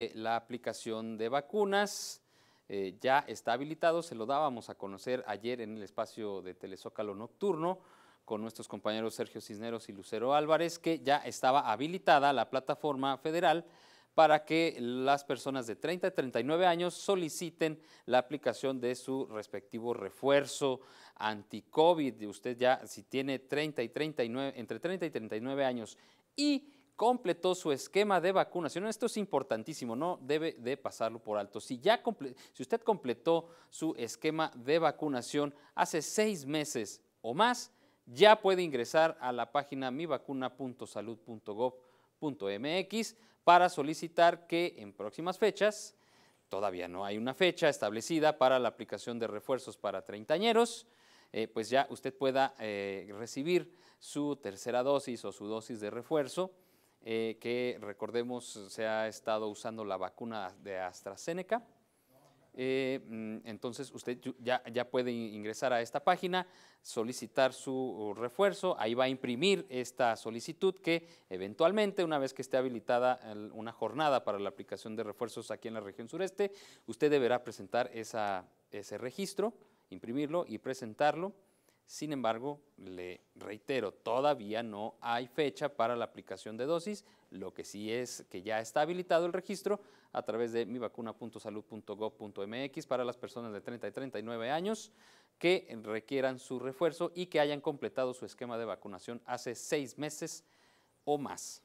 Eh, la aplicación de vacunas. Eh, ya está habilitado, se lo dábamos a conocer ayer en el espacio de Telezócalo Nocturno con nuestros compañeros Sergio Cisneros y Lucero Álvarez, que ya estaba habilitada la plataforma federal para que las personas de 30 a 39 años soliciten la aplicación de su respectivo refuerzo anti-COVID. Usted ya, si tiene 30 y 39, entre 30 y 39 años y completó su esquema de vacunación. Esto es importantísimo, no debe de pasarlo por alto. Si, ya si usted completó su esquema de vacunación hace seis meses o más, ya puede ingresar a la página mivacuna.salud.gov.mx para solicitar que en próximas fechas, todavía no hay una fecha establecida para la aplicación de refuerzos para treintañeros, eh, pues ya usted pueda eh, recibir su tercera dosis o su dosis de refuerzo eh, que recordemos se ha estado usando la vacuna de AstraZeneca. Eh, mm, entonces usted ya, ya, puede ingresar a esta página, solicitar su uh, refuerzo, ahí va a imprimir esta solicitud que eventualmente, una vez que esté habilitada una jornada para la aplicación de refuerzos aquí en la región sureste, usted deberá presentar ese registro, imprimirlo y presentarlo. Sin embargo, le reitero, todavía no hay fecha para la aplicación de dosis. Lo que sí es que ya está habilitado el registro a través de mivacuna.salud.gov.mx para las personas de 30 y 39 años que requieran su refuerzo y que hayan completado su esquema de vacunación hace seis meses o más.